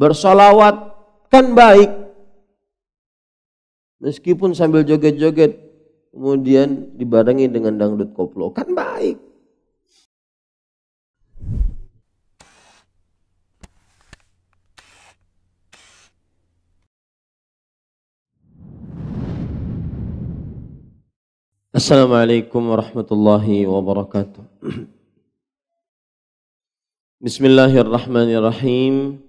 bersolawat kan baik meskipun sambil joget-joget kemudian dibarengi dengan dangdut koplo kan baik Assalamualaikum warahmatullahi wabarakatuh Bismillahirrahmanirrahim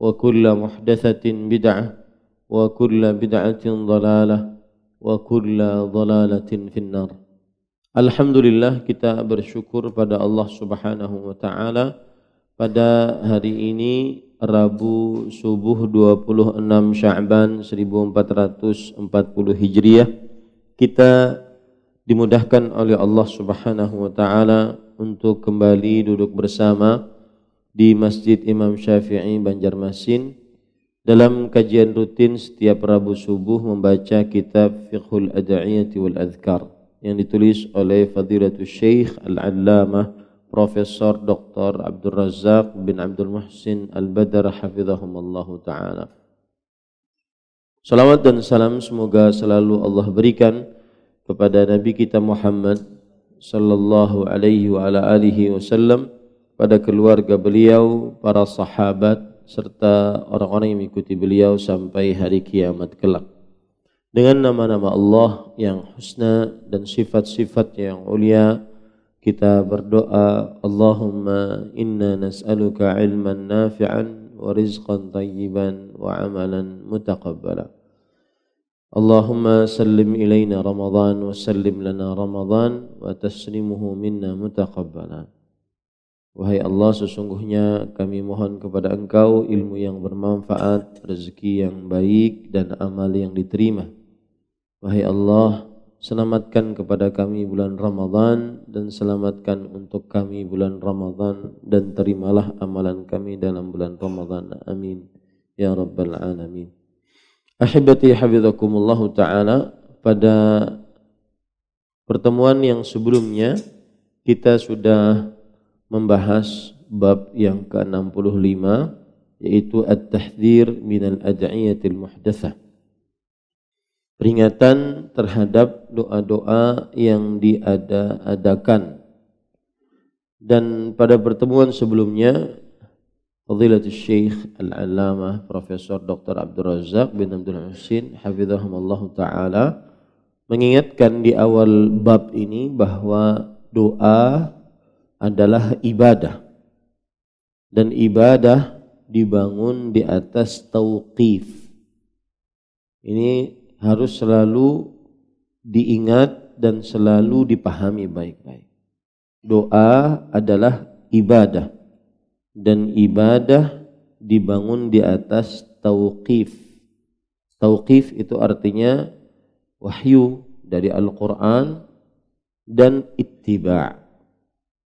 وكل محدثة بدعة وكل بدعة ضلالة وكل ضلالة في النار Alhamdulillah kita bersyukur pada Allah Subhanahu wa taala pada hari ini Rabu subuh 26 Sya'ban 1440 Hijriah kita dimudahkan oleh Allah Subhanahu wa taala untuk kembali duduk bersama di Masjid Imam Syafi'i Banjarmasin dalam kajian rutin setiap Rabu subuh membaca kitab Fiqhul Ad'iyati wal Adhkar yang ditulis oleh Fadilatul Syekh Al-Allamah Profesor Dr. Abdul Razak bin Abdul Muhsin Al-Badar Hafizahumallahu Ta'ala Salawat dan salam semoga selalu Allah berikan kepada Nabi kita Muhammad sallallahu alaihi wa wasallam pada keluarga beliau, para sahabat, serta orang-orang yang mengikuti beliau sampai hari kiamat kelak. Dengan nama-nama Allah yang husna dan sifat-sifat yang ulia, kita berdoa, Allahumma inna nas'aluka ilman nafi'an wa rizqan tayyiban wa amalan mutaqabbala. اللهم سلم إلينا رمضان وسلم لنا رمضان وتسلمه منا متقبلا Wahai Allah, sesungguhnya kami mohon kepada Engkau ilmu yang bermanfaat, rezeki yang baik, dan amal yang diterima. Wahai Allah, selamatkan kepada kami bulan Ramadhan dan selamatkan untuk kami bulan Ramadhan dan terimalah amalan kami dalam bulan Ramadhan. Amin. Ya Rabbal Alamin. Ahibati hafizakumullah ta'ala pada pertemuan yang sebelumnya kita sudah membahas bab yang ke-65 yaitu at-tahdhir minal ad'iyatil muhdatsah. Peringatan terhadap doa-doa yang diada-adakan. Dan pada pertemuan sebelumnya Fadilatul Syekh Al-Allamah Profesor Dr. Abdul Razak bin Abdul Husin Hafizahumullah Ta'ala mengingatkan di awal bab ini bahwa doa adalah ibadah. Dan ibadah dibangun di atas tauqif. Ini harus selalu diingat dan selalu dipahami baik-baik. Doa adalah ibadah dan ibadah dibangun di atas tauqif. Tauqif itu artinya wahyu dari Al-Qur'an dan ittiba'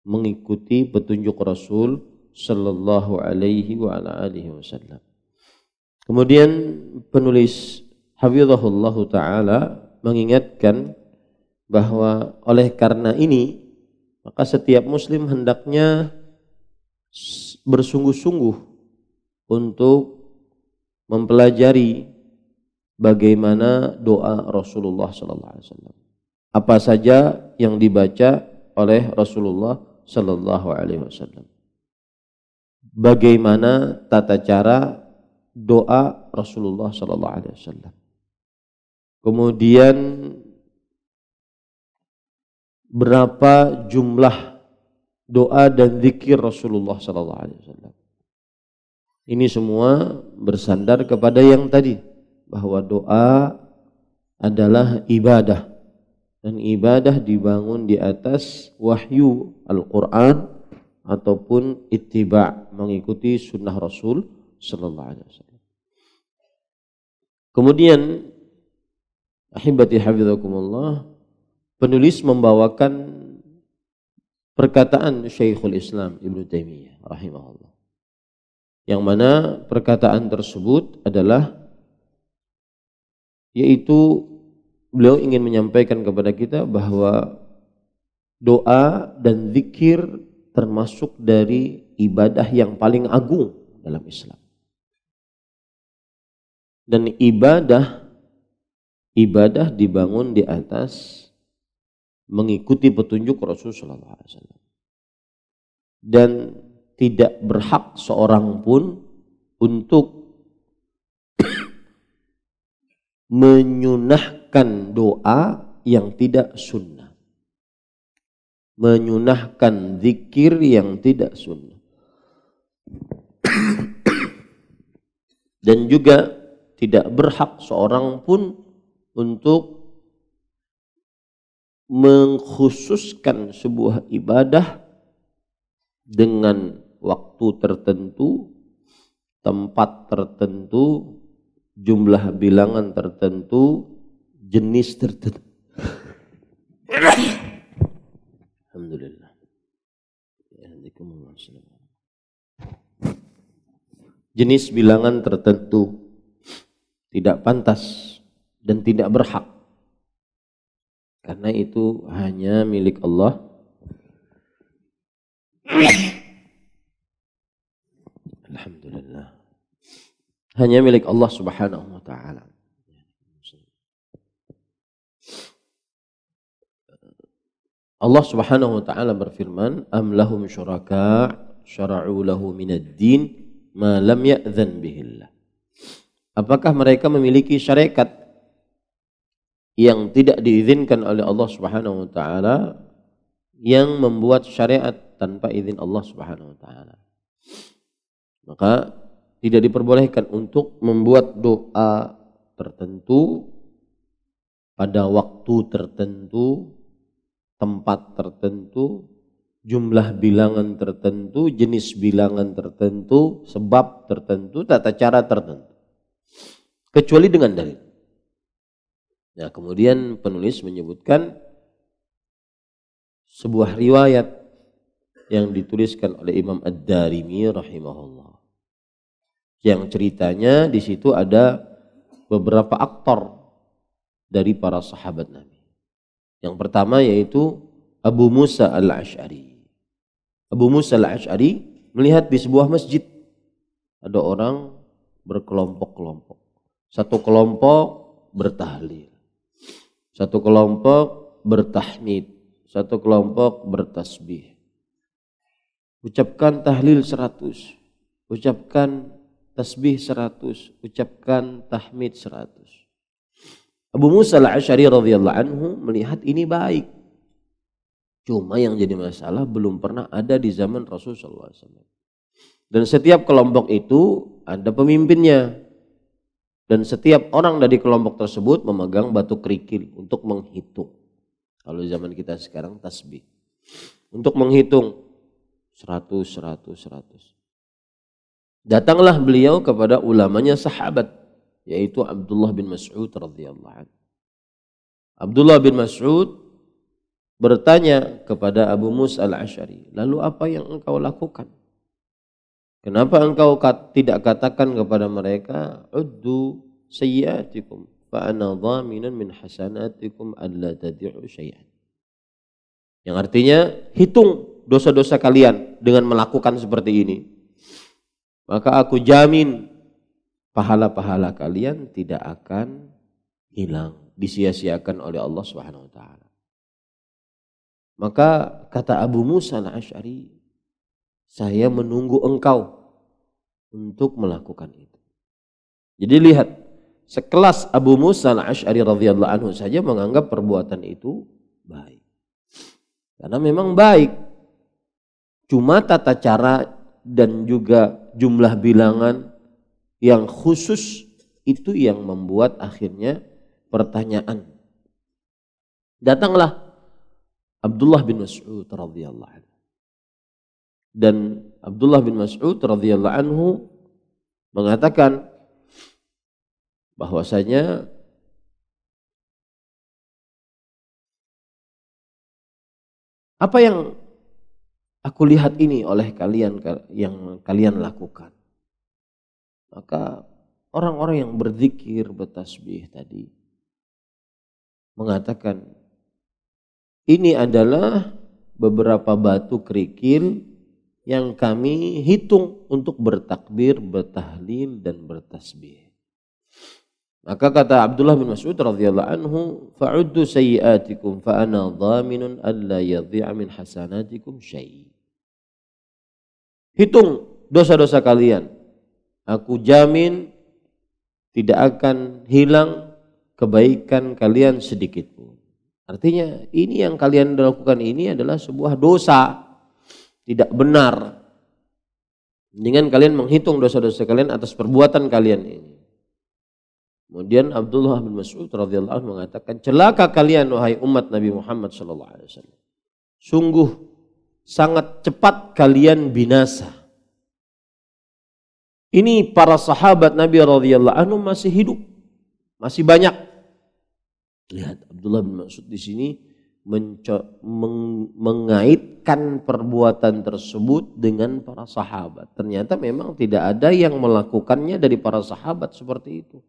mengikuti petunjuk Rasul sallallahu alaihi wa ala alihi wasallam. Kemudian penulis Hafizahullah taala mengingatkan bahwa oleh karena ini maka setiap muslim hendaknya bersungguh-sungguh untuk mempelajari bagaimana doa Rasulullah sallallahu alaihi wasallam. Apa saja yang dibaca oleh Rasulullah Shallallahu Alaihi Wasallam. Bagaimana tata cara doa Rasulullah Shallallahu Alaihi Wasallam. Kemudian berapa jumlah doa dan zikir Rasulullah Shallallahu Alaihi Wasallam. Ini semua bersandar kepada yang tadi bahwa doa adalah ibadah dan ibadah dibangun di atas wahyu Al-Quran ataupun ittiba mengikuti sunnah Rasul Sallallahu Alaihi Wasallam. Kemudian ahibati hafizakumullah penulis membawakan perkataan Syekhul Islam Ibnu Taimiyah rahimahullah. Yang mana perkataan tersebut adalah yaitu beliau ingin menyampaikan kepada kita bahwa doa dan zikir termasuk dari ibadah yang paling agung dalam Islam. Dan ibadah ibadah dibangun di atas mengikuti petunjuk Rasulullah SAW. Dan tidak berhak seorang pun untuk menyunah menyunahkan doa yang tidak sunnah. Menyunahkan zikir yang tidak sunnah. Dan juga tidak berhak seorang pun untuk mengkhususkan sebuah ibadah dengan waktu tertentu, tempat tertentu, jumlah bilangan tertentu, jenis tertentu. Alhamdulillah. Ya, jenis bilangan tertentu tidak pantas dan tidak berhak. Karena itu hanya milik Allah. Alhamdulillah. Hanya milik Allah Subhanahu wa taala. Allah Subhanahu wa taala berfirman, "Am lahum syuraka syara'u lahu minad din ma lam ya'zan bihillah." Apakah mereka memiliki syarikat yang tidak diizinkan oleh Allah Subhanahu wa taala yang membuat syariat tanpa izin Allah Subhanahu wa taala? Maka tidak diperbolehkan untuk membuat doa tertentu pada waktu tertentu tempat tertentu, jumlah bilangan tertentu, jenis bilangan tertentu, sebab tertentu, tata cara tertentu. Kecuali dengan dalil. Nah, kemudian penulis menyebutkan sebuah riwayat yang dituliskan oleh Imam Ad-Darimi rahimahullah. Yang ceritanya di situ ada beberapa aktor dari para sahabat Nabi. Yang pertama yaitu Abu Musa al-Ash'ari. Abu Musa al-Ash'ari melihat di sebuah masjid ada orang berkelompok-kelompok. Satu kelompok bertahlil. Satu kelompok bertahmid. Satu kelompok bertasbih. Ucapkan tahlil seratus. Ucapkan tasbih seratus. Ucapkan tahmid seratus Abu Musa al-Ash'ari radhiyallahu anhu melihat ini baik. Cuma yang jadi masalah belum pernah ada di zaman Rasulullah sallallahu alaihi wasallam. Dan setiap kelompok itu ada pemimpinnya. Dan setiap orang dari kelompok tersebut memegang batu kerikil untuk menghitung. Kalau zaman kita sekarang tasbih. Untuk menghitung 100, 100, 100. Datanglah beliau kepada ulamanya sahabat yaitu Abdullah bin Mas'ud radhiyallahu anhu. Abdullah bin Mas'ud bertanya kepada Abu Musa al-Ash'ari, lalu apa yang engkau lakukan? Kenapa engkau kat, tidak katakan kepada mereka, uddu sayyatikum, fa ana dhaminan min hasanatikum alla tadi'u syai'an. Yang artinya, hitung dosa-dosa kalian dengan melakukan seperti ini. Maka aku jamin pahala-pahala kalian tidak akan hilang, disia-siakan oleh Allah Subhanahu wa taala. Maka kata Abu Musa al Ashari, saya menunggu engkau untuk melakukan itu. Jadi lihat, sekelas Abu Musa al Ashari radhiyallahu anhu saja menganggap perbuatan itu baik. Karena memang baik. Cuma tata cara dan juga jumlah bilangan yang khusus itu yang membuat akhirnya pertanyaan. Datanglah Abdullah bin Mas'ud radhiyallahu anhu. Dan Abdullah bin Mas'ud radhiyallahu anhu mengatakan bahwasanya apa yang aku lihat ini oleh kalian yang kalian lakukan maka orang-orang yang berzikir bertasbih tadi mengatakan ini adalah beberapa batu kerikil yang kami hitung untuk bertakbir, bertahlil dan bertasbih. Maka kata Abdullah bin Mas'ud radhiyallahu anhu, "Fa'uddu sayyi'atikum fa ana dhaminun alla yadhi'a min hasanatikum syai'." Hitung dosa-dosa kalian. Aku jamin tidak akan hilang kebaikan kalian sedikit pun. Artinya ini yang kalian lakukan ini adalah sebuah dosa. Tidak benar. Dengan kalian menghitung dosa-dosa kalian atas perbuatan kalian ini. Kemudian Abdullah bin Mas'ud radhiyallahu anhu mengatakan, "Celaka kalian wahai umat Nabi Muhammad sallallahu alaihi wasallam. Sungguh sangat cepat kalian binasa." Ini para sahabat Nabi radhiyallahu anhu masih hidup. Masih banyak. Lihat Abdullah bin Mas'ud di sini meng mengaitkan perbuatan tersebut dengan para sahabat. Ternyata memang tidak ada yang melakukannya dari para sahabat seperti itu.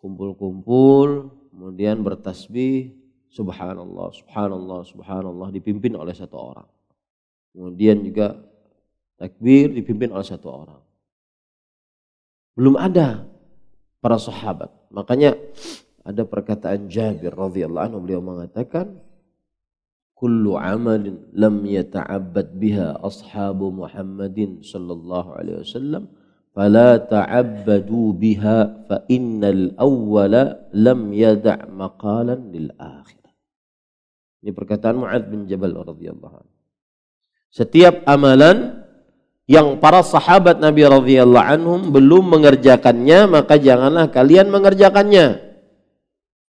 Kumpul-kumpul, kemudian bertasbih, subhanallah, subhanallah, subhanallah dipimpin oleh satu orang. Kemudian juga takbir dipimpin oleh satu orang. Belum ada para sahabat. Makanya ada perkataan Jabir radhiyallahu anhu beliau mengatakan kullu amalin lam yata'abbad biha ashabu Muhammadin sallallahu alaihi wasallam fala ta'abbadu biha fa innal awwala lam yada' maqalan lil akhir. Ini perkataan Mu'adz bin Jabal radhiyallahu anhu. Setiap amalan yang para sahabat Nabi radhiyallahu anhum belum mengerjakannya maka janganlah kalian mengerjakannya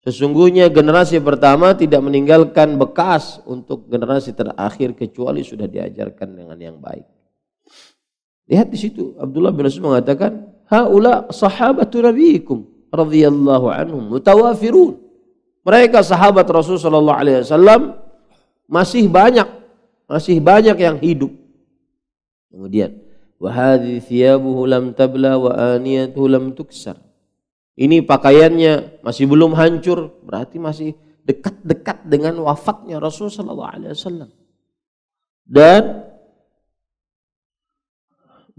sesungguhnya generasi pertama tidak meninggalkan bekas untuk generasi terakhir kecuali sudah diajarkan dengan yang baik lihat di situ Abdullah bin Mas'ud mengatakan haula sahabatu nabiyikum radhiyallahu anhum mutawafirun mereka sahabat Rasul sallallahu alaihi wasallam masih banyak masih banyak yang hidup Kemudian wahadi thiyabuhu lam tabla wa aniyatuhu lam tuksar. Ini pakaiannya masih belum hancur, berarti masih dekat-dekat dengan wafatnya Rasul sallallahu alaihi wasallam. Dan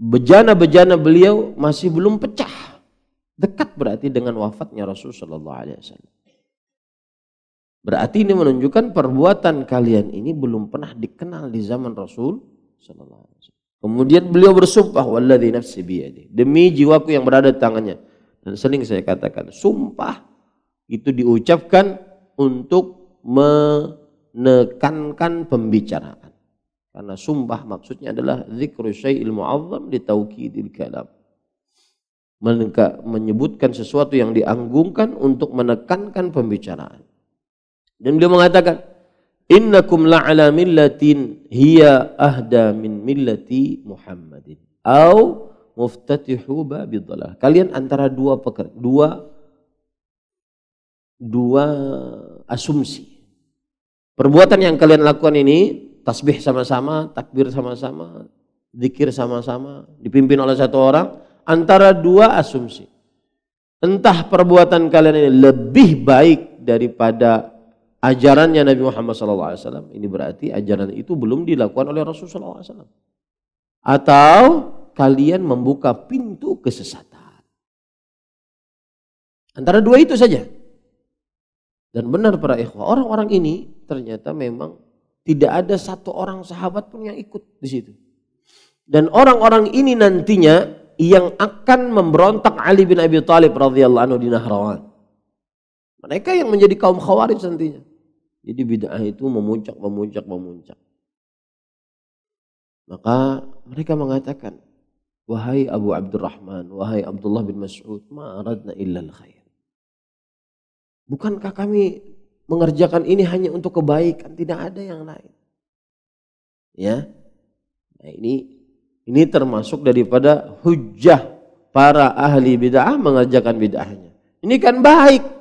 bejana-bejana beliau masih belum pecah. Dekat berarti dengan wafatnya Rasul sallallahu alaihi wasallam. Berarti ini menunjukkan perbuatan kalian ini belum pernah dikenal di zaman Rasul sallallahu alaihi wasallam. Kemudian beliau bersumpah wallazi nafsi biyadi. Demi jiwaku yang berada di tangannya. Dan sering saya katakan, sumpah itu diucapkan untuk menekankan pembicaraan. Karena sumpah maksudnya adalah zikru syai'il mu'azzam li tawkidil kalam. menyebutkan sesuatu yang dianggungkan untuk menekankan pembicaraan. Dan beliau mengatakan, innakum la'ala millatin hiya ahda min millati Muhammadin au muftatihu babil Kalian antara dua peker, dua dua asumsi. Perbuatan yang kalian lakukan ini tasbih sama-sama, takbir sama-sama, zikir sama-sama, dipimpin oleh satu orang antara dua asumsi. Entah perbuatan kalian ini lebih baik daripada ajarannya Nabi Muhammad SAW. Ini berarti ajaran itu belum dilakukan oleh Rasulullah SAW. Atau kalian membuka pintu kesesatan. Antara dua itu saja. Dan benar para ikhwah, orang-orang ini ternyata memang tidak ada satu orang sahabat pun yang ikut di situ. Dan orang-orang ini nantinya yang akan memberontak Ali bin Abi Thalib radhiyallahu anhu di Nahrawan. Mereka yang menjadi kaum khawarij nantinya. Jadi bid'ah itu memuncak, memuncak, memuncak. Maka mereka mengatakan, Wahai Abu Abdurrahman, wahai Abdullah bin Mas'ud, ma'aradna illal khair. Bukankah kami mengerjakan ini hanya untuk kebaikan, tidak ada yang lain. Ya. Nah, ini ini termasuk daripada hujah para ahli bid'ah mengerjakan bid'ahnya. Ini kan baik.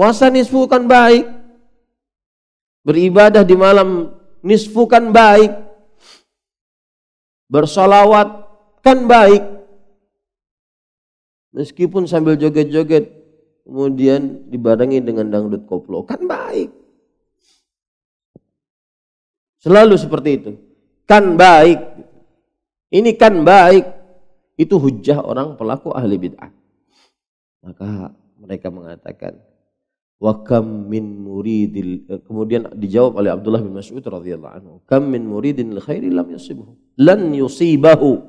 Puasa nisfu kan baik. Beribadah di malam nisfu kan baik. Bersolawat kan baik. Meskipun sambil joget-joget kemudian dibarengi dengan dangdut koplo kan baik. Selalu seperti itu. Kan baik. Ini kan baik. Itu hujah orang pelaku ahli bid'ah. Maka mereka mengatakan wa kam min muridil kemudian dijawab oleh Abdullah bin Mas'ud radhiyallahu anhu kam min muridin lil khairi lam yusibuhu lan yusibahu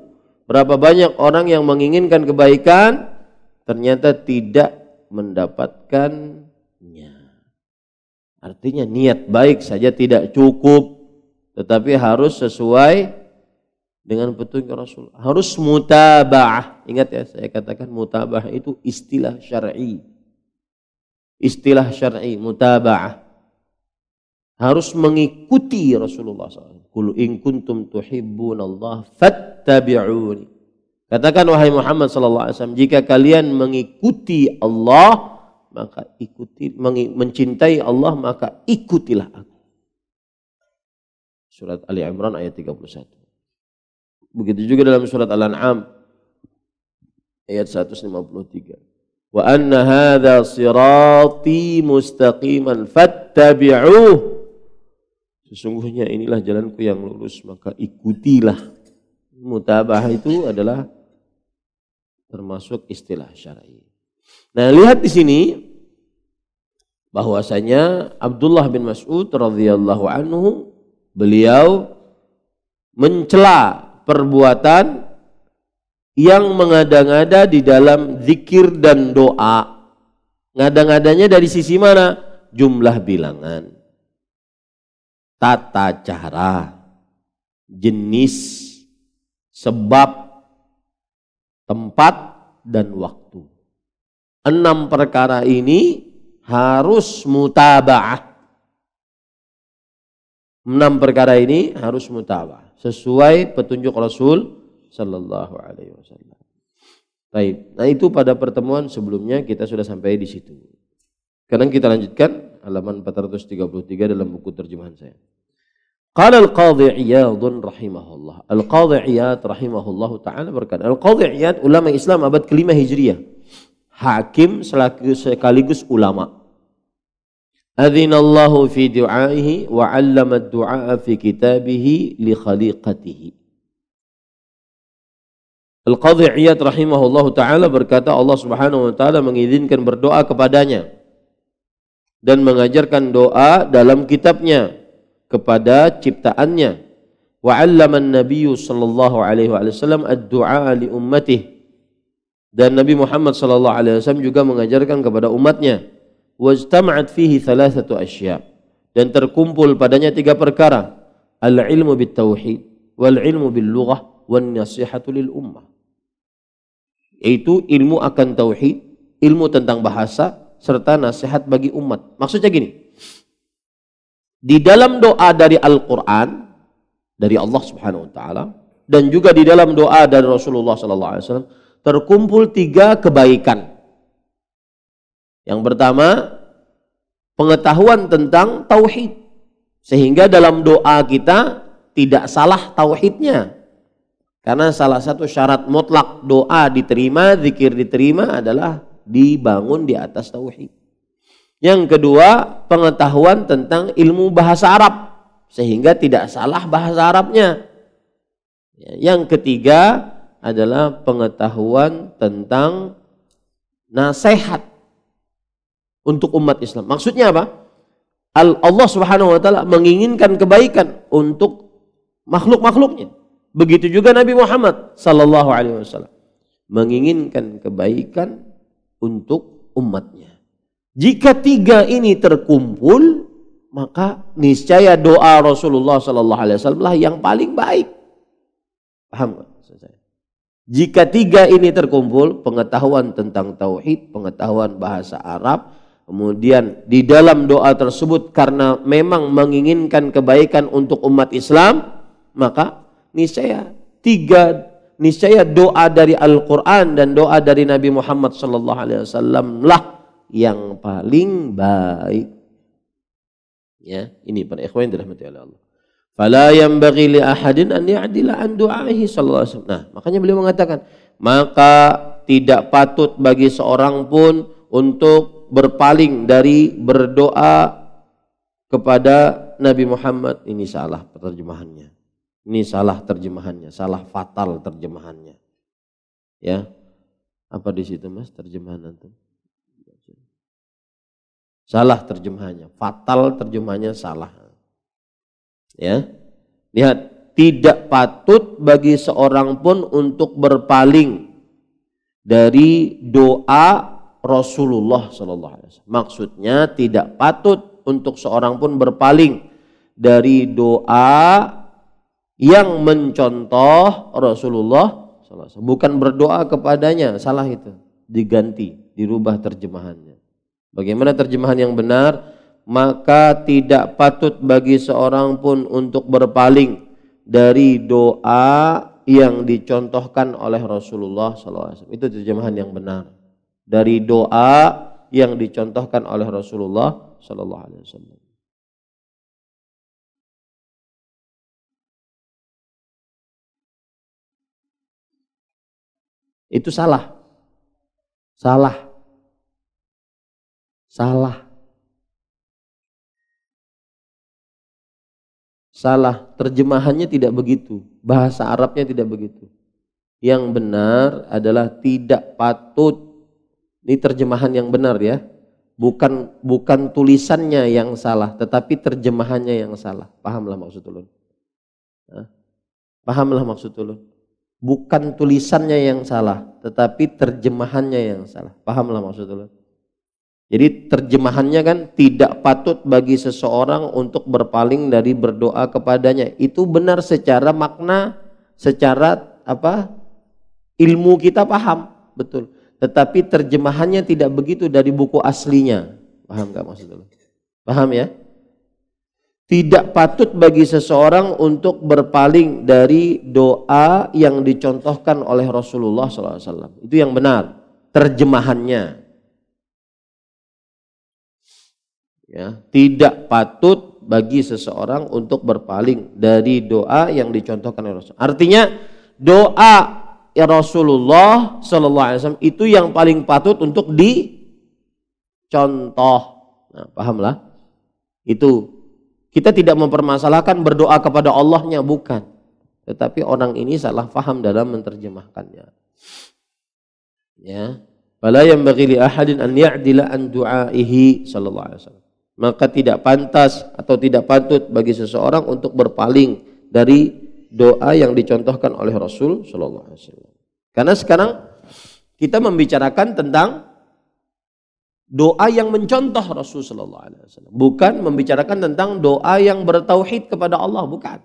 berapa banyak orang yang menginginkan kebaikan ternyata tidak mendapatkannya artinya niat baik saja tidak cukup tetapi harus sesuai dengan petunjuk Rasul harus mutabah ingat ya saya katakan mutabah itu istilah syar'i i istilah syar'i mutaba'ah harus mengikuti Rasulullah SAW. Kul in kuntum Allah fattabi'uni. Katakan wahai Muhammad sallallahu alaihi wasallam, jika kalian mengikuti Allah, maka ikuti mencintai Allah, maka ikutilah aku. Surat Ali Imran ayat 31. Begitu juga dalam surat Al-An'am ayat 153 wa anna hadha sirati mustaqiman sesungguhnya inilah jalanku yang lurus maka ikutilah mutabah itu adalah termasuk istilah syar'i nah lihat di sini bahwasanya Abdullah bin Mas'ud radhiyallahu anhu beliau mencela perbuatan yang mengada-ngada di dalam zikir dan doa. Ngada-ngadanya dari sisi mana? Jumlah bilangan, tata cara, jenis, sebab, tempat, dan waktu. Enam perkara ini harus mutabah Enam perkara ini harus mutabah sesuai petunjuk Rasul sallallahu alaihi wasallam. Baik, nah itu pada pertemuan sebelumnya kita sudah sampai di situ. Sekarang kita lanjutkan halaman 433 dalam buku terjemahan saya. Qala al-Qadhi Iyad rahimahullah. Al-Qadhi Iyad rahimahullah taala berkata, Al-Qadhi Iyad ulama Islam abad ke-5 Hijriah. Hakim selaku sekaligus ulama. Adzinallahu fi du'aihi wa 'allama ad-du'a fi kitabihi li khaliqatihi. Al-Qadhi Iyad rahimahullahu taala berkata Allah Subhanahu wa taala mengizinkan berdoa kepadanya dan mengajarkan doa dalam kitabnya kepada ciptaannya. Wa 'allama an-nabiyyu sallallahu alaihi wasallam ad-du'a li ummatih. Dan Nabi Muhammad sallallahu alaihi wasallam juga mengajarkan kepada umatnya. Wajtama'at fihi thalathatu asya. Dan terkumpul padanya tiga perkara. Al-ilmu bit tauhid wal ilmu bil lughah wan nasihatu lil ummah. Yaitu ilmu akan tauhid, ilmu tentang bahasa serta nasihat bagi umat. Maksudnya gini. Di dalam doa dari Al-Qur'an dari Allah Subhanahu wa taala dan juga di dalam doa dari Rasulullah sallallahu alaihi wasallam terkumpul tiga kebaikan. Yang pertama, pengetahuan tentang tauhid. Sehingga dalam doa kita tidak salah tauhidnya. Karena salah satu syarat mutlak doa diterima, zikir diterima adalah dibangun di atas tauhid. Yang kedua, pengetahuan tentang ilmu bahasa Arab sehingga tidak salah bahasa Arabnya. Yang ketiga adalah pengetahuan tentang nasihat untuk umat Islam. Maksudnya apa? Allah Subhanahu wa taala menginginkan kebaikan untuk makhluk-makhluknya Begitu juga Nabi Muhammad sallallahu alaihi wasallam menginginkan kebaikan untuk umatnya. Jika tiga ini terkumpul, maka niscaya doa Rasulullah sallallahu alaihi wasallam lah yang paling baik. Paham saya? Jika tiga ini terkumpul, pengetahuan tentang tauhid, pengetahuan bahasa Arab, kemudian di dalam doa tersebut karena memang menginginkan kebaikan untuk umat Islam, maka niscaya tiga niscaya doa dari Al-Qur'an dan doa dari Nabi Muhammad sallallahu alaihi wasallam lah yang paling baik. Ya, ini para ikhwan dirahmati oleh Allah. Fala bagi li ahadin an ya'dila an du'ahi sallallahu alaihi wasallam. Nah, makanya beliau mengatakan, maka tidak patut bagi seorang pun untuk berpaling dari berdoa kepada Nabi Muhammad ini salah terjemahannya ini salah terjemahannya, salah fatal terjemahannya. Ya. Apa di situ Mas terjemahan antum? Salah terjemahannya, fatal terjemahannya salah. Ya. Lihat, tidak patut bagi seorang pun untuk berpaling dari doa Rasulullah Shallallahu alaihi wasallam. Maksudnya tidak patut untuk seorang pun berpaling dari doa yang mencontoh Rasulullah Bukan berdoa kepadanya, salah itu. Diganti, dirubah terjemahannya. Bagaimana terjemahan yang benar? Maka tidak patut bagi seorang pun untuk berpaling dari doa yang dicontohkan oleh Rasulullah SAW. Itu terjemahan yang benar. Dari doa yang dicontohkan oleh Rasulullah SAW. Itu salah. Salah. Salah. Salah. Terjemahannya tidak begitu. Bahasa Arabnya tidak begitu. Yang benar adalah tidak patut. Ini terjemahan yang benar ya. Bukan bukan tulisannya yang salah, tetapi terjemahannya yang salah. Pahamlah maksud ulun. Pahamlah maksud ulun bukan tulisannya yang salah, tetapi terjemahannya yang salah. Pahamlah maksudnya. Jadi terjemahannya kan tidak patut bagi seseorang untuk berpaling dari berdoa kepadanya. Itu benar secara makna, secara apa? Ilmu kita paham, betul. Tetapi terjemahannya tidak begitu dari buku aslinya. Paham gak maksudnya? Paham ya? Tidak patut bagi seseorang untuk berpaling dari doa yang dicontohkan oleh Rasulullah SAW. Itu yang benar, terjemahannya. Ya, tidak patut bagi seseorang untuk berpaling dari doa yang dicontohkan oleh Rasul. Artinya doa ya Rasulullah SAW Alaihi Wasallam itu yang paling patut untuk dicontoh. Nah, pahamlah itu kita tidak mempermasalahkan berdoa kepada Allahnya, bukan. Tetapi orang ini salah faham dalam menerjemahkannya. Ya. Bala yang bagi ahadin an ya'dila an du'aihi sallallahu alaihi wasallam. Maka tidak pantas atau tidak patut bagi seseorang untuk berpaling dari doa yang dicontohkan oleh Rasul sallallahu alaihi wasallam. Karena sekarang kita membicarakan tentang doa yang mencontoh Rasulullah Sallallahu Alaihi Wasallam, bukan membicarakan tentang doa yang bertauhid kepada Allah, bukan.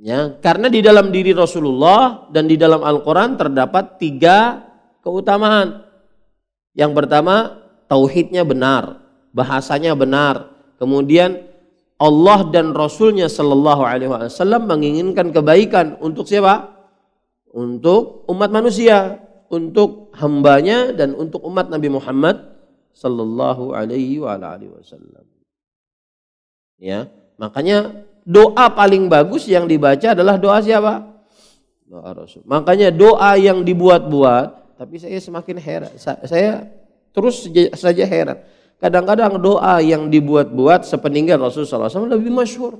Ya, karena di dalam diri Rasulullah dan di dalam Al-Quran terdapat tiga keutamaan. Yang pertama, tauhidnya benar, bahasanya benar. Kemudian Allah dan Rasulnya Sallallahu Alaihi Wasallam menginginkan kebaikan untuk siapa? Untuk umat manusia untuk hambanya dan untuk umat Nabi Muhammad sallallahu alaihi wasallam. Ya, makanya doa paling bagus yang dibaca adalah doa siapa? Doa Rasul. Makanya doa yang dibuat-buat, tapi saya semakin heran. Saya terus saja heran. Kadang-kadang doa yang dibuat-buat sepeninggal Rasul SAW lebih masyhur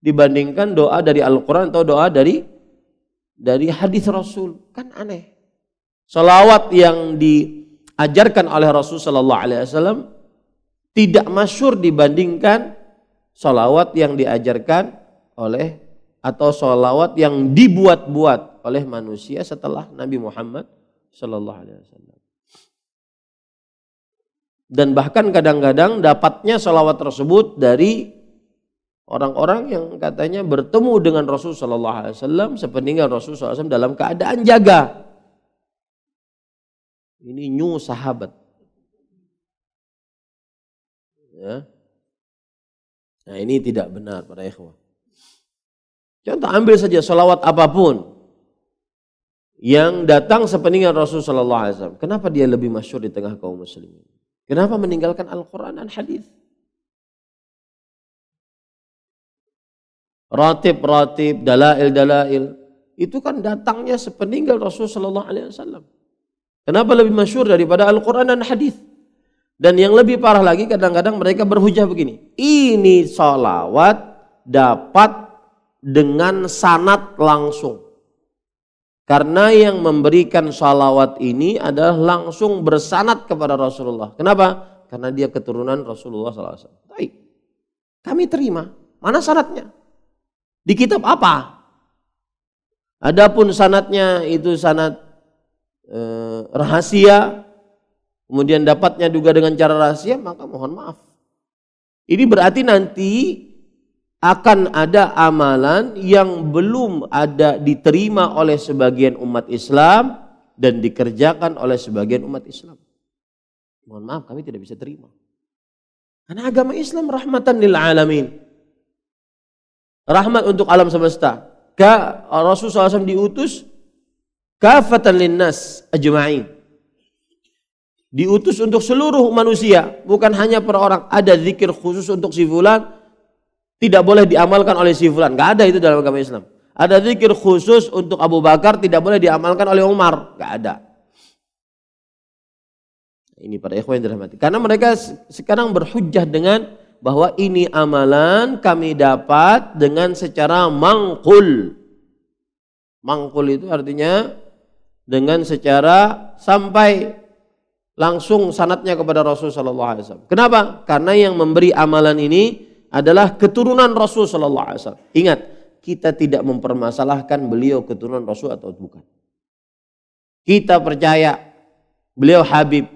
dibandingkan doa dari Al-Quran atau doa dari dari hadis Rasul kan aneh Salawat yang diajarkan oleh Rasul Shallallahu Alaihi Wasallam tidak masyur dibandingkan salawat yang diajarkan oleh atau salawat yang dibuat-buat oleh manusia setelah Nabi Muhammad Shallallahu Alaihi Wasallam. Dan bahkan kadang-kadang dapatnya salawat tersebut dari orang-orang yang katanya bertemu dengan Rasul Shallallahu Alaihi Wasallam sepeninggal Rasul SAW dalam keadaan jaga. Ini new sahabat. Ya. Nah ini tidak benar para ikhwah. Contoh ambil saja solawat apapun yang datang sepeninggal Rasul Shallallahu Alaihi Wasallam. Kenapa dia lebih masyur di tengah kaum muslimin? Kenapa meninggalkan Al-Quran dan Hadis? ratib-ratib, dalail-dalail. Itu kan datangnya sepeninggal Rasul sallallahu alaihi wasallam. Kenapa lebih masyur daripada Al-Qur'an dan hadis? Dan yang lebih parah lagi kadang-kadang mereka berhujah begini. Ini salawat dapat dengan sanat langsung. Karena yang memberikan salawat ini adalah langsung bersanat kepada Rasulullah. Kenapa? Karena dia keturunan Rasulullah SAW. Baik. Kami terima. Mana sanatnya? Di kitab apa? Adapun sanatnya itu sanat eh, rahasia, kemudian dapatnya juga dengan cara rahasia, maka mohon maaf. Ini berarti nanti akan ada amalan yang belum ada diterima oleh sebagian umat Islam dan dikerjakan oleh sebagian umat Islam. Mohon maaf, kami tidak bisa terima. Karena agama Islam rahmatan lil alamin rahmat untuk alam semesta. Ka Rasul SAW diutus kafatan linnas ajma'in. Diutus untuk seluruh manusia, bukan hanya per orang. Ada zikir khusus untuk si fulan, tidak boleh diamalkan oleh si fulan. Gak ada itu dalam agama Islam. Ada zikir khusus untuk Abu Bakar, tidak boleh diamalkan oleh Umar. Gak ada. Ini para ikhwan yang dirahmati. Karena mereka sekarang berhujjah dengan bahwa ini amalan kami dapat dengan secara mangkul. Mangkul itu artinya dengan secara sampai langsung sanatnya kepada Rasul Shallallahu Alaihi Wasallam. Kenapa? Karena yang memberi amalan ini adalah keturunan Rasul Shallallahu Alaihi Wasallam. Ingat, kita tidak mempermasalahkan beliau keturunan Rasul atau bukan. Kita percaya beliau Habib,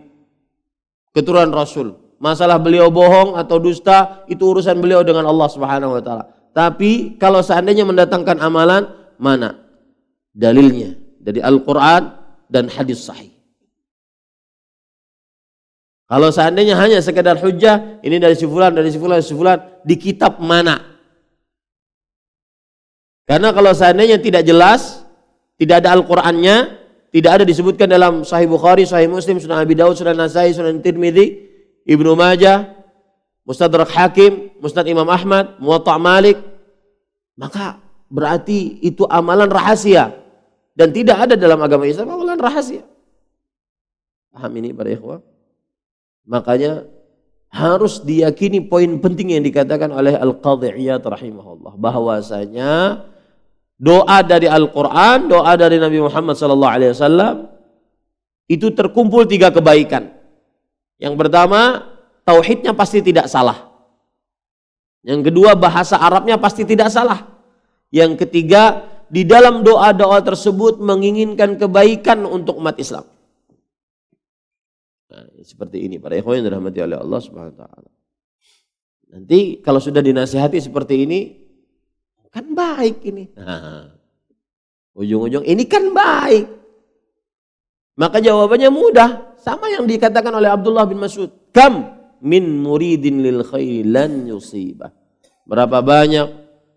keturunan Rasul. Masalah beliau bohong atau dusta itu urusan beliau dengan Allah Subhanahu wa taala. Tapi kalau seandainya mendatangkan amalan, mana dalilnya? Dari Al-Qur'an dan hadis sahih. Kalau seandainya hanya sekedar hujah, ini dari sifulan, dari sifulan, dari sifulan, di kitab mana? Karena kalau seandainya tidak jelas, tidak ada Al-Qur'annya, tidak ada disebutkan dalam Sahih Bukhari, Sahih Muslim, Sunan Abi Daud, Sunan Nasai, Sunan Tirmidzi, Ibnu Majah, Mustadrak Hakim, Mustad Imam Ahmad, Muwatta Malik, maka berarti itu amalan rahasia dan tidak ada dalam agama Islam amalan rahasia. Paham ini para ikhwah? Makanya harus diyakini poin penting yang dikatakan oleh Al-Qadhi'iyat rahimahullah bahwasanya doa dari Al-Qur'an, doa dari Nabi Muhammad sallallahu alaihi wasallam itu terkumpul tiga kebaikan. Yang pertama, tauhidnya pasti tidak salah. Yang kedua, bahasa Arabnya pasti tidak salah. Yang ketiga, di dalam doa-doa tersebut menginginkan kebaikan untuk umat Islam. Nah, seperti ini para ikhwan yang dirahmati oleh Allah Subhanahu wa taala. Nanti kalau sudah dinasihati seperti ini kan baik ini. ujung-ujung ini kan baik. Maka jawabannya mudah, sama yang dikatakan oleh Abdullah bin Mas'ud. Kam min muridin lil khairi lan yusibah. Berapa banyak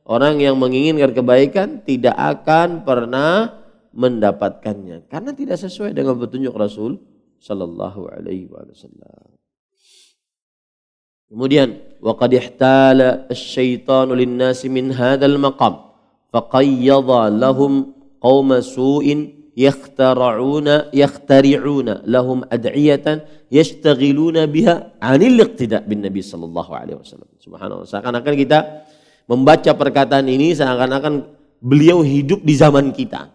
orang yang menginginkan kebaikan tidak akan pernah mendapatkannya karena tidak sesuai dengan petunjuk Rasul sallallahu alaihi wasallam. Kemudian wa qad ihtala asyaitanu lin-nasi min hadzal maqam faqayyadha lahum qauma su'in yakhtara'una yakhtari'una lahum ad'iyatan yashtaghiluna biha 'anil iqtida' bin Nabi sallallahu alaihi wasallam. Subhanallah. Seakan-akan kita membaca perkataan ini seakan-akan beliau hidup di zaman kita.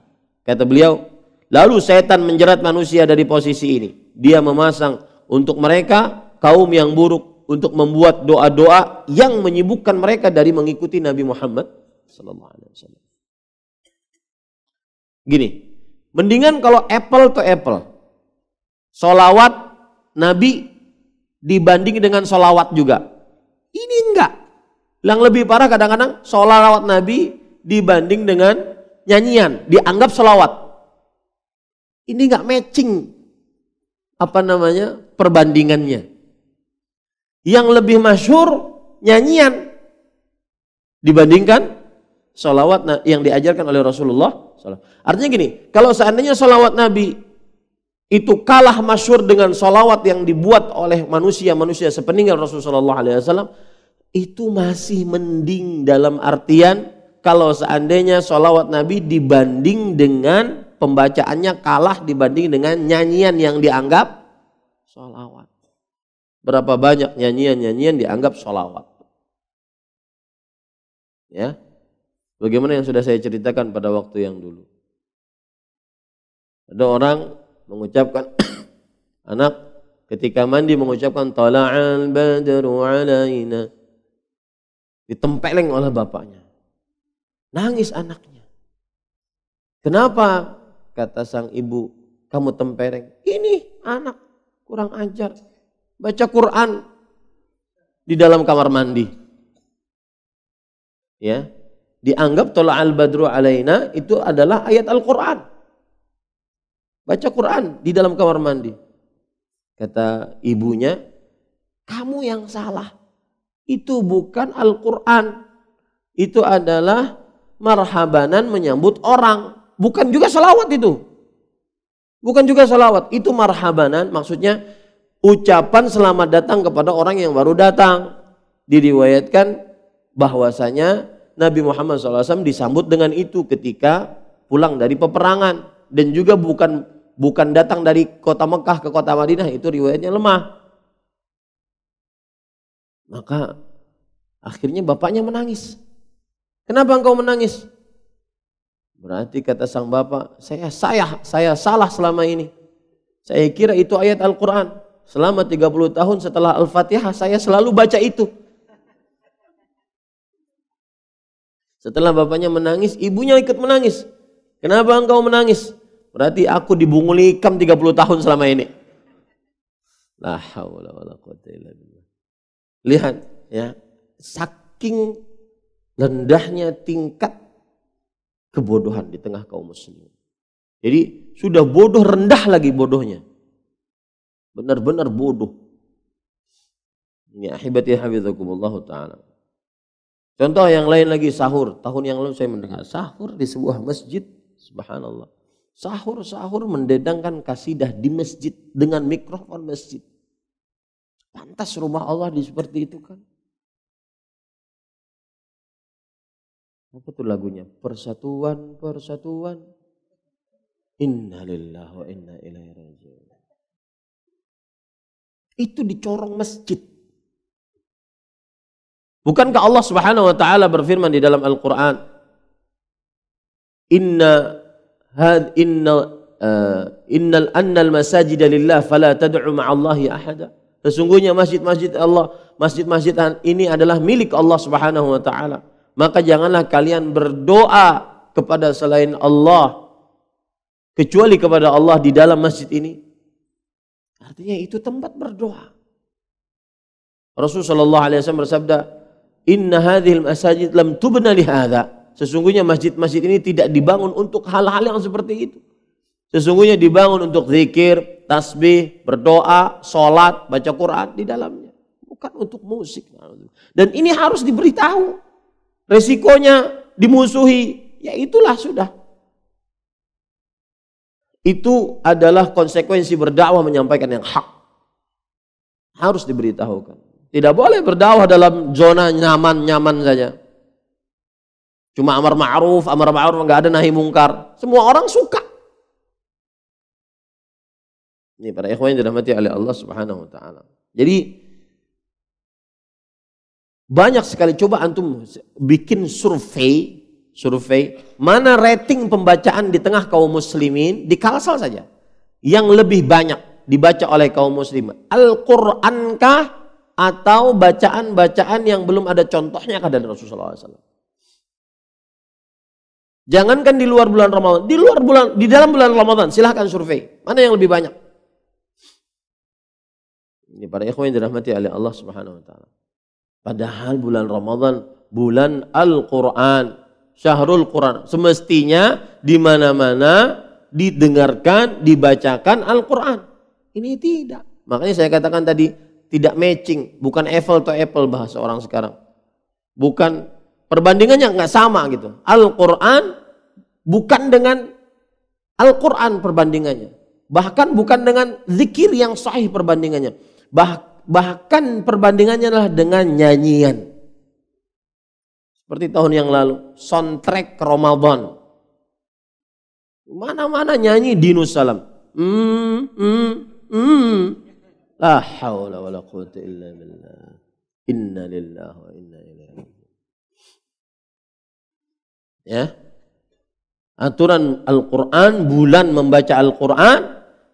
Kata beliau, lalu setan menjerat manusia dari posisi ini. Dia memasang untuk mereka kaum yang buruk untuk membuat doa-doa yang menyibukkan mereka dari mengikuti Nabi Muhammad sallallahu alaihi wasallam. Gini, Mendingan kalau apple to apple. Solawat Nabi dibanding dengan solawat juga. Ini enggak. Yang lebih parah kadang-kadang solawat Nabi dibanding dengan nyanyian. Dianggap solawat. Ini enggak matching apa namanya perbandingannya. Yang lebih masyur nyanyian dibandingkan solawat yang diajarkan oleh Rasulullah. Artinya gini, kalau seandainya solawat Nabi itu kalah masyur dengan solawat yang dibuat oleh manusia-manusia sepeninggal Rasulullah SAW, itu masih mending dalam artian kalau seandainya solawat Nabi dibanding dengan pembacaannya kalah dibanding dengan nyanyian yang dianggap solawat. Berapa banyak nyanyian-nyanyian dianggap solawat. Ya, Bagaimana yang sudah saya ceritakan pada waktu yang dulu. Ada orang mengucapkan anak ketika mandi mengucapkan tala'al badru alaina ditempeleng oleh bapaknya. Nangis anaknya. Kenapa? Kata sang ibu, kamu tempeleng. Ini anak kurang ajar. Baca Quran di dalam kamar mandi. Ya, dianggap tola al badru alaina itu adalah ayat Al Quran. Baca Quran di dalam kamar mandi. Kata ibunya, kamu yang salah. Itu bukan Al Quran. Itu adalah marhabanan menyambut orang. Bukan juga salawat itu. Bukan juga salawat. Itu marhabanan maksudnya ucapan selamat datang kepada orang yang baru datang. Diriwayatkan bahwasanya Nabi Muhammad SAW disambut dengan itu ketika pulang dari peperangan dan juga bukan bukan datang dari kota Mekah ke kota Madinah itu riwayatnya lemah. Maka akhirnya bapaknya menangis. Kenapa engkau menangis? Berarti kata sang bapak, saya saya saya salah selama ini. Saya kira itu ayat Al-Qur'an. Selama 30 tahun setelah Al-Fatihah saya selalu baca itu Setelah bapaknya menangis, ibunya ikut menangis. Kenapa engkau menangis? Berarti aku dibunguli ikam 30 tahun selama ini. Lihat ya, saking rendahnya tingkat kebodohan di tengah kaum muslim. Jadi sudah bodoh rendah lagi bodohnya. Benar-benar bodoh. Ini ahibati ya, hafizakumullah taala. Contoh yang lain lagi sahur. Tahun yang lalu saya mendengar sahur di sebuah masjid. Subhanallah. Sahur-sahur mendedangkan kasidah di masjid dengan mikrofon masjid. Pantas rumah Allah di seperti itu kan? Apa tuh lagunya? Persatuan, persatuan. Innalillahi wa inna ilaihi rajiun. Itu dicorong masjid. Bukankah Allah Subhanahu wa taala berfirman di dalam Al-Qur'an? Inna had inna uh, innal annal masajid lillah fala tad'u ma'allahi ahada. Sesungguhnya masjid-masjid Allah, masjid-masjid ini adalah milik Allah Subhanahu wa taala. Maka janganlah kalian berdoa kepada selain Allah kecuali kepada Allah di dalam masjid ini. Artinya itu tempat berdoa. Rasulullah alaihi wasallam bersabda, inna hadhil masajid lam tubna lihada. Sesungguhnya masjid-masjid ini tidak dibangun untuk hal-hal yang seperti itu. Sesungguhnya dibangun untuk zikir, tasbih, berdoa, sholat, baca Quran di dalamnya. Bukan untuk musik. Dan ini harus diberitahu. Resikonya dimusuhi. Ya itulah sudah. Itu adalah konsekuensi berdakwah menyampaikan yang hak. Harus diberitahukan. Tidak boleh berdakwah dalam zona nyaman-nyaman saja. Cuma amar ma'ruf, amar ma'ruf enggak ada nahi mungkar. Semua orang suka. Ini para ikhwan yang dirahmati oleh Allah Subhanahu wa taala. Jadi banyak sekali coba antum bikin survei, survei mana rating pembacaan di tengah kaum muslimin di Kalsel saja yang lebih banyak dibaca oleh kaum muslim. Al-Qur'an kah atau bacaan-bacaan yang belum ada contohnya keadaan Rasulullah SAW. Jangankan di luar bulan Ramadan, di luar bulan, di dalam bulan Ramadan, silahkan survei. Mana yang lebih banyak? Ini para ikhwan yang dirahmati oleh Allah Subhanahu wa taala. Padahal bulan Ramadan bulan Al-Qur'an, Syahrul Qur'an. Semestinya di mana-mana didengarkan, dibacakan Al-Qur'an. Ini tidak. Makanya saya katakan tadi, tidak matching, bukan apple to apple bahasa orang sekarang. Bukan perbandingannya nggak sama gitu. Al-Qur'an bukan dengan Al-Qur'an perbandingannya. Bahkan bukan dengan zikir yang sahih perbandingannya. Bah, bahkan perbandingannya adalah dengan nyanyian. Seperti tahun yang lalu, soundtrack Ramadan. Mana-mana nyanyi Dinusalam. Hmm, hmm, hmm, La haula wala quwata illa billah. Inna lillahi wa inna ilaihi Ya. Aturan Al-Qur'an bulan membaca Al-Qur'an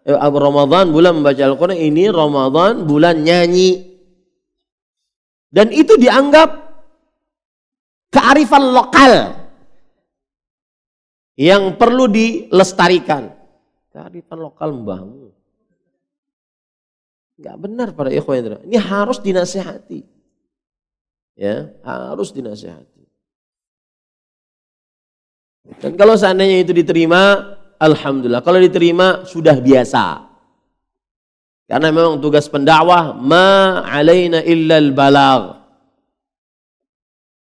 eh, Ramadan bulan membaca Al-Qur'an ini Ramadan bulan nyanyi. Dan itu dianggap kearifan lokal yang perlu dilestarikan. Kearifan lokal membangun. Enggak benar para ikhwan Ini harus dinasehati. Ya, harus dinasehati. Dan kalau seandainya itu diterima, alhamdulillah. Kalau diterima sudah biasa. Karena memang tugas pendakwah ma alaina illal balagh.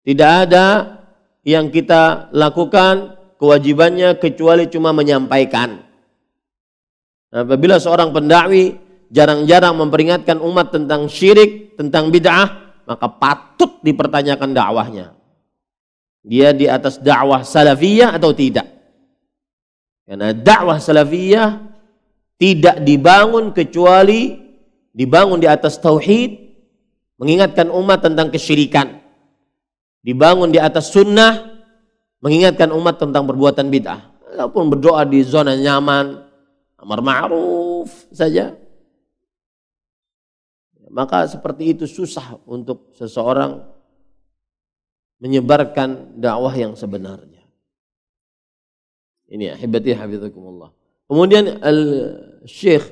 Tidak ada yang kita lakukan kewajibannya kecuali cuma menyampaikan. Apabila seorang pendakwi jarang-jarang memperingatkan umat tentang syirik, tentang bid'ah, maka patut dipertanyakan dakwahnya. Dia di atas dakwah salafiyah atau tidak? Karena dakwah salafiyah tidak dibangun kecuali dibangun di atas tauhid, mengingatkan umat tentang kesyirikan. Dibangun di atas sunnah, mengingatkan umat tentang perbuatan bid'ah. Walaupun berdoa di zona nyaman, amar ma'ruf saja, maka seperti itu susah untuk seseorang menyebarkan dakwah yang sebenarnya. Ini ahibati ya, hafizakumullah. Kemudian al-Syekh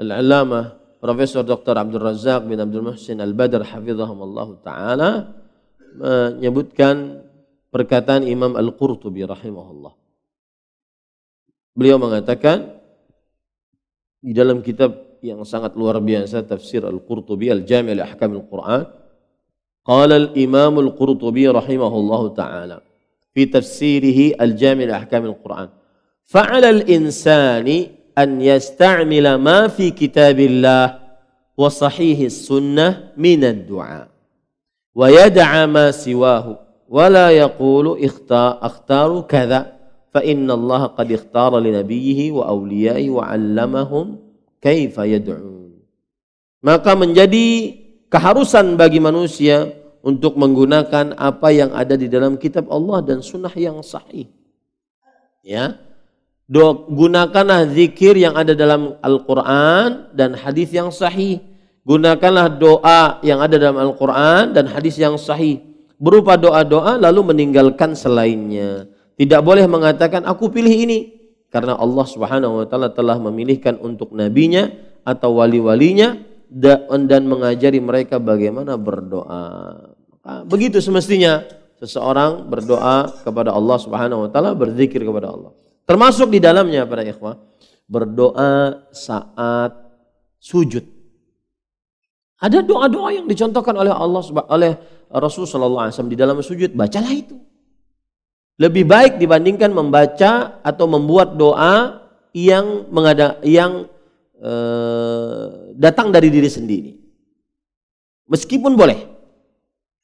al alama Profesor Dr. Abdul Razak bin Abdul Muhsin Al-Badr hafizahumullah taala menyebutkan perkataan Imam Al-Qurtubi rahimahullah. Beliau mengatakan di dalam kitab yang sangat luar biasa tafsir Al-Qurtubi Al-Jami' Al-Ahkam Al-Qur'an. Qala Al-Imam Al-Qurtubi rahimahullahu taala fi tafsirih Al-Jami' Al-Ahkam Al-Qur'an. Fa'ala al-insani an yasta'mila ma fi kitabillah wa sahih sunnah min ad-du'a wa yad'a ma siwahu wa la yaqulu akhtaru kadha fa inna Allah qad ikhtara li nabiyhi wa awliyaihi wa 'allamahum kaifa yad'u. Maka menjadi keharusan bagi manusia untuk menggunakan apa yang ada di dalam kitab Allah dan sunnah yang sahih. Ya. Dok, gunakanlah zikir yang ada dalam Al-Quran dan hadis yang sahih. Gunakanlah doa yang ada dalam Al-Quran dan hadis yang sahih. Berupa doa-doa lalu meninggalkan selainnya. Tidak boleh mengatakan aku pilih ini, karena Allah Subhanahu wa taala telah memilihkan untuk nabinya atau wali-walinya dan mengajari mereka bagaimana berdoa. Maka nah, Begitu semestinya seseorang berdoa kepada Allah Subhanahu wa taala, berzikir kepada Allah. Termasuk di dalamnya para ikhwah, berdoa saat sujud. Ada doa-doa yang dicontohkan oleh Allah oleh Rasul sallallahu alaihi wasallam di dalam sujud, bacalah itu lebih hmm. baik dibandingkan membaca atau membuat doa yang mengada yang e, datang dari diri sendiri. Meskipun boleh.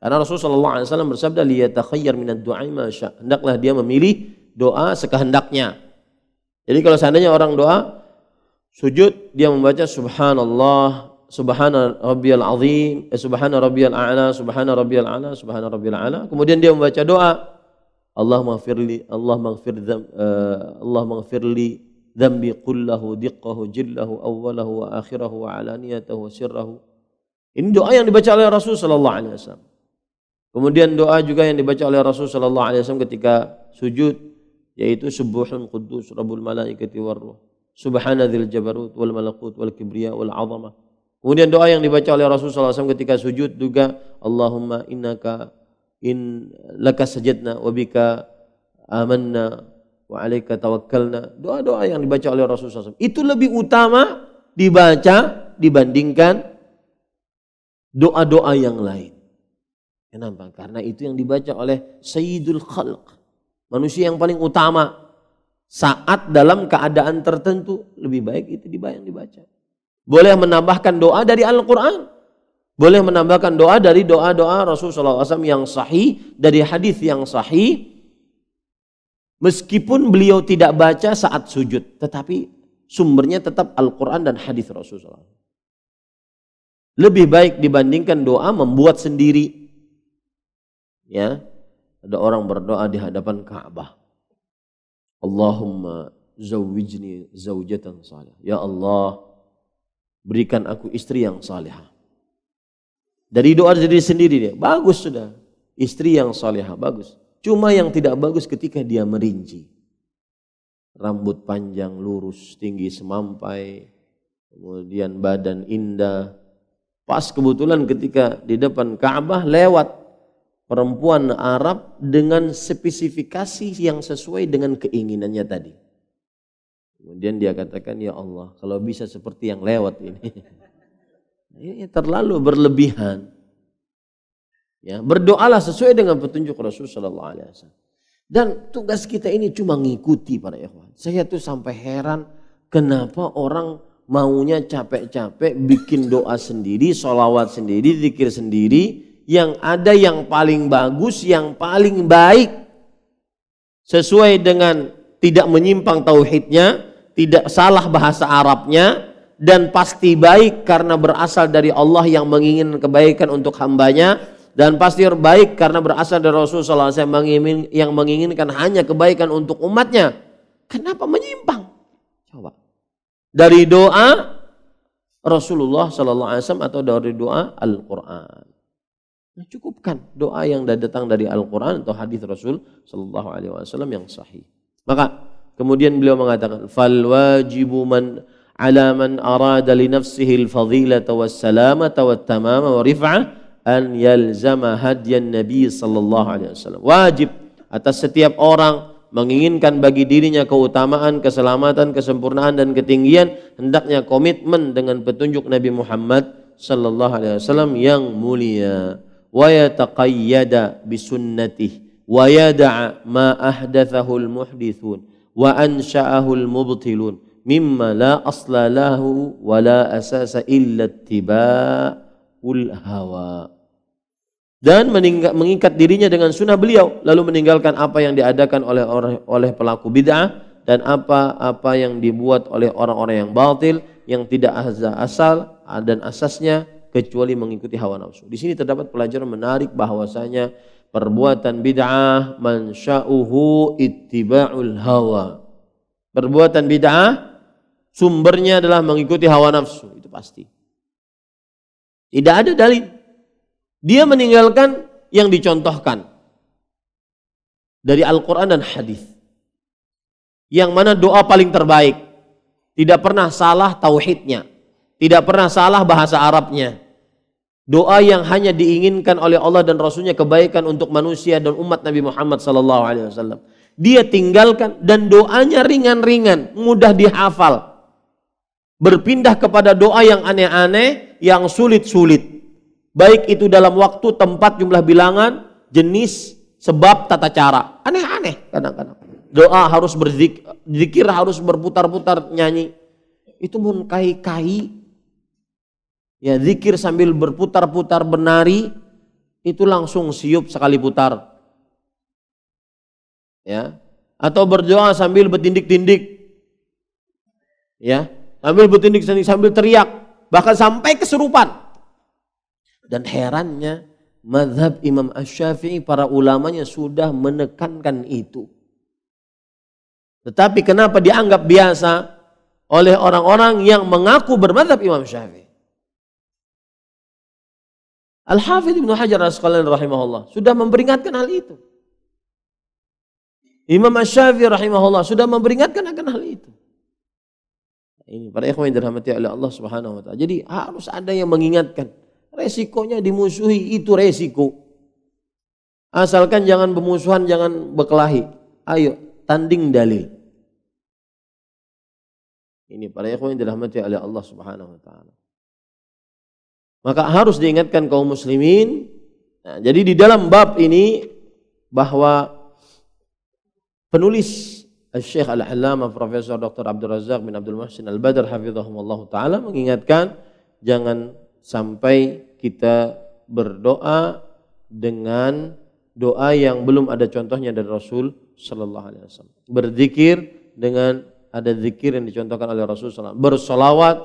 Karena Rasulullah SAW bersabda liyatakhayyar minad du'a masya. Hendaklah dia memilih doa sekehendaknya. Jadi kalau seandainya orang doa sujud dia membaca subhanallah subhana rabbiyal azim eh, subhana rabbiyal a'la subhana rabbiyal a'la subhana rabbiyal a'la kemudian dia membaca doa Allah maghfirli Allah maghfir uh, Allah maghfirli eh, dhanbi kullahu diqqahu jillahu awwalahu wa akhirahu wa alaniyatahu wa sirrahu ini doa yang dibaca oleh Rasul sallallahu alaihi wasallam kemudian doa juga yang dibaca oleh Rasul sallallahu alaihi wasallam ketika sujud yaitu subuhun quddus rabbul malaikati warruh subhanadzil jabarut wal malakut wal kibriya wal azamah kemudian doa yang dibaca oleh Rasul sallallahu alaihi wasallam ketika sujud juga Allahumma innaka in laka sajadna wa bika amanna wa alaika tawakkalna doa-doa yang dibaca oleh Rasulullah SAW itu lebih utama dibaca dibandingkan doa-doa yang lain kenapa karena itu yang dibaca oleh sayyidul khalq manusia yang paling utama saat dalam keadaan tertentu lebih baik itu dibayang dibaca boleh menambahkan doa dari Al-Qur'an boleh menambahkan doa dari doa-doa Rasulullah SAW yang sahih dari hadis yang sahih meskipun beliau tidak baca saat sujud tetapi sumbernya tetap Al-Quran dan hadis Rasulullah SAW. lebih baik dibandingkan doa membuat sendiri ya ada orang berdoa di hadapan Ka'bah Allahumma zawijni zaujatan salih ya Allah berikan aku istri yang salihah dari doa diri sendiri dia. Bagus sudah. Istri yang solehah, bagus. Cuma yang tidak bagus ketika dia merinci. Rambut panjang, lurus, tinggi, semampai. Kemudian badan indah. Pas kebetulan ketika di depan Ka'bah lewat perempuan Arab dengan spesifikasi yang sesuai dengan keinginannya tadi. Kemudian dia katakan, ya Allah, kalau bisa seperti yang lewat ini. Ini terlalu berlebihan. Ya, berdoalah sesuai dengan petunjuk Rasul Sallallahu Alaihi Wasallam. Dan tugas kita ini cuma ngikuti para ikhwan. Saya tuh sampai heran kenapa orang maunya capek-capek bikin doa sendiri, sholawat sendiri, zikir sendiri. Yang ada yang paling bagus, yang paling baik. Sesuai dengan tidak menyimpang tauhidnya, tidak salah bahasa Arabnya, dan pasti baik karena berasal dari Allah yang menginginkan kebaikan untuk hambanya dan pasti baik karena berasal dari Rasulullah SAW yang menginginkan hanya kebaikan untuk umatnya. Kenapa menyimpang? Coba. Dari doa Rasulullah SAW atau dari doa Al-Quran. Nah, cukupkan doa yang datang dari Al-Quran atau hadis Rasul Sallallahu Alaihi Wasallam yang sahih. Maka kemudian beliau mengatakan, "Fal wajibu man على من أراد لنفسه الفضيلة والسلامة والتمام was أن يلزم هدي النبي صلى الله عليه وسلم واجب atas setiap orang menginginkan bagi dirinya keutamaan, keselamatan, kesempurnaan dan ketinggian hendaknya komitmen dengan petunjuk Nabi Muhammad sallallahu alaihi wasallam yang mulia wa yataqayyada bi sunnatihi wa yada'a ma ahdathahu al-muhdithun wa ansha'ahu al-mubtilun mimma la asla lahu wa la asasa illa tiba'ul hawa dan mengikat dirinya dengan sunnah beliau lalu meninggalkan apa yang diadakan oleh orang, oleh pelaku bid'ah dan apa-apa yang dibuat oleh orang-orang yang batil yang tidak asal ah, dan asasnya kecuali mengikuti hawa nafsu. Di sini terdapat pelajaran menarik bahwasanya perbuatan bid'ah mansya'uhu ittiba'ul hawa. Perbuatan bid'ah sumbernya adalah mengikuti hawa nafsu, itu pasti. Tidak ada dalil. Dia meninggalkan yang dicontohkan dari Al-Qur'an dan hadis. Yang mana doa paling terbaik, tidak pernah salah tauhidnya, tidak pernah salah bahasa Arabnya. Doa yang hanya diinginkan oleh Allah dan Rasulnya kebaikan untuk manusia dan umat Nabi Muhammad SAW. Dia tinggalkan dan doanya ringan-ringan, mudah dihafal berpindah kepada doa yang aneh-aneh, yang sulit-sulit. Baik itu dalam waktu, tempat, jumlah bilangan, jenis, sebab, tata cara. Aneh-aneh kadang-kadang. Doa harus berzikir, harus berputar-putar nyanyi. Itu pun kai-kai. Ya zikir sambil berputar-putar benari itu langsung siup sekali putar. Ya. Atau berdoa sambil bertindik-tindik. Ya, Ambil bertindik sendiri sambil teriak. Bahkan sampai kesurupan. Dan herannya madhab Imam Ash-Syafi'i para ulamanya sudah menekankan itu. Tetapi kenapa dianggap biasa oleh orang-orang yang mengaku bermadhab Imam Syafi'i? Al-Hafidh ibnu Hajar Asqalani rahimahullah sudah memperingatkan hal itu. Imam Ash-Syafi'i rahimahullah sudah memperingatkan akan hal itu ini para ikhwan yang dirahmati oleh Allah Subhanahu wa taala. Jadi harus ada yang mengingatkan. Resikonya dimusuhi itu resiko. Asalkan jangan bermusuhan, jangan berkelahi. Ayo tanding dalil. Ini para ikhwan yang dirahmati oleh Allah Subhanahu wa taala. Maka harus diingatkan kaum muslimin. Nah, jadi di dalam bab ini bahwa penulis Syekh Al-Allamah Profesor Dr. Abdul Razak bin Abdul Muhsin Al-Badr hafizahumullah taala mengingatkan jangan sampai kita berdoa dengan doa yang belum ada contohnya dari Rasul sallallahu alaihi wasallam. Berzikir dengan ada zikir yang dicontohkan oleh Rasul sallallahu alaihi wasallam Bersolawat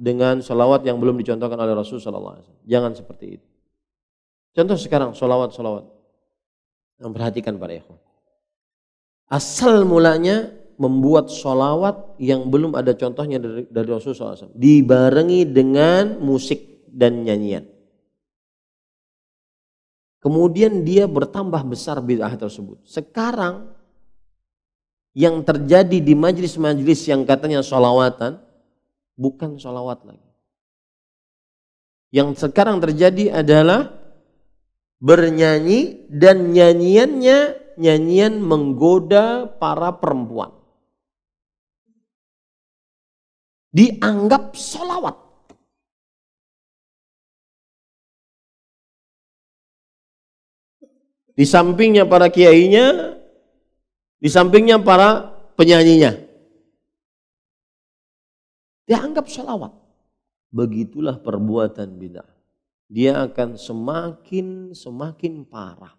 dengan solawat yang belum dicontohkan oleh Rasul sallallahu alaihi wasallam. Jangan seperti itu. Contoh sekarang solawat-solawat. Yang perhatikan para ikhwan asal mulanya membuat solawat yang belum ada contohnya dari, dari Rasulullah SAW dibarengi dengan musik dan nyanyian kemudian dia bertambah besar bid'ah tersebut sekarang yang terjadi di majlis-majlis yang katanya solawatan bukan solawat lagi yang sekarang terjadi adalah bernyanyi dan nyanyiannya nyanyian menggoda para perempuan. Dianggap solawat. Di sampingnya para kiainya, di sampingnya para penyanyinya. Dianggap solawat. Begitulah perbuatan bid'ah. Dia akan semakin semakin parah.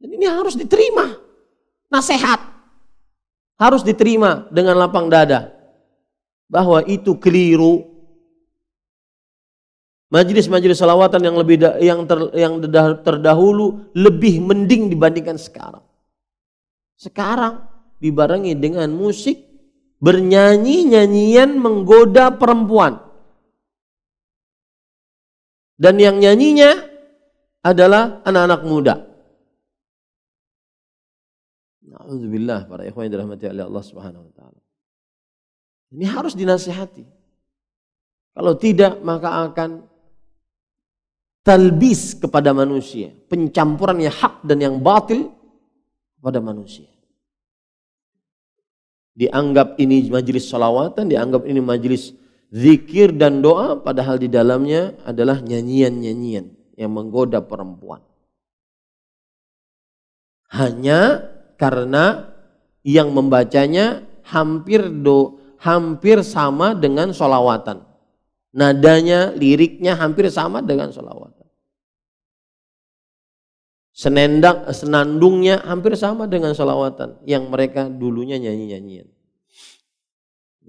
Dan ini harus diterima. Nasihat harus diterima dengan lapang dada bahwa itu keliru. Majelis-majelis salawatan yang lebih yang ter, yang terdahulu lebih mending dibandingkan sekarang. Sekarang dibarengi dengan musik bernyanyi nyanyian menggoda perempuan. Dan yang nyanyinya adalah anak-anak muda. Alhamdulillah para ikhwan yang dirahmati oleh Allah Subhanahu wa taala. Ini harus dinasihati. Kalau tidak maka akan talbis kepada manusia, pencampuran yang hak dan yang batil kepada manusia. Dianggap ini majelis salawatan, dianggap ini majelis zikir dan doa padahal di dalamnya adalah nyanyian-nyanyian yang menggoda perempuan. Hanya karena yang membacanya hampir do hampir sama dengan solawatan nadanya liriknya hampir sama dengan solawatan senendang senandungnya hampir sama dengan solawatan yang mereka dulunya nyanyi nyanyian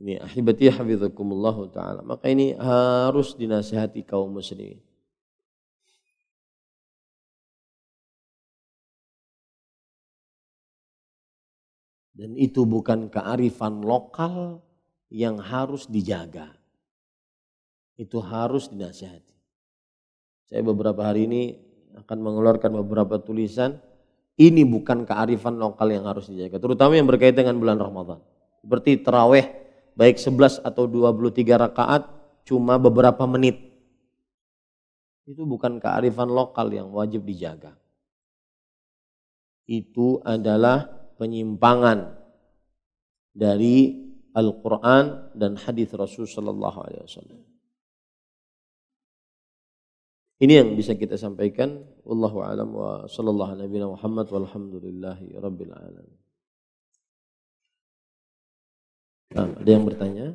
ini ahibatiyah taala maka ini harus dinasihati kaum muslimin Dan itu bukan kearifan lokal yang harus dijaga. Itu harus dinasihati. Saya beberapa hari ini akan mengeluarkan beberapa tulisan. Ini bukan kearifan lokal yang harus dijaga, terutama yang berkaitan dengan bulan Ramadan. Seperti terawih, baik 11 atau 23 rakaat, cuma beberapa menit. Itu bukan kearifan lokal yang wajib dijaga. Itu adalah penyimpangan dari Al-Quran dan hadis Rasul Sallallahu Alaihi Wasallam. Ini yang bisa kita sampaikan. Wallahu a'lam wa sallallahu ala Muhammad walhamdulillahi rabbil alamin. Nah, ada yang bertanya?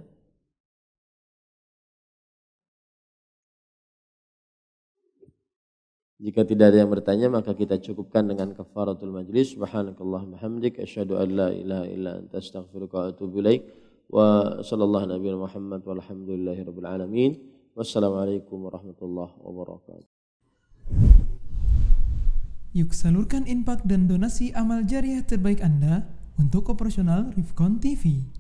Jika tidak ada yang bertanya maka kita cukupkan dengan kafaratul majlis. Subhanakallahumma hamdik asyhadu an la ilaha illa anta astaghfiruka wa atubu ilaik. Wa sallallahu nabi Muhammad walhamdulillahi rabbil alamin. Wassalamualaikum warahmatullahi wabarakatuh. Yuk salurkan impak dan donasi amal jariah terbaik Anda untuk operasional Rifkon TV.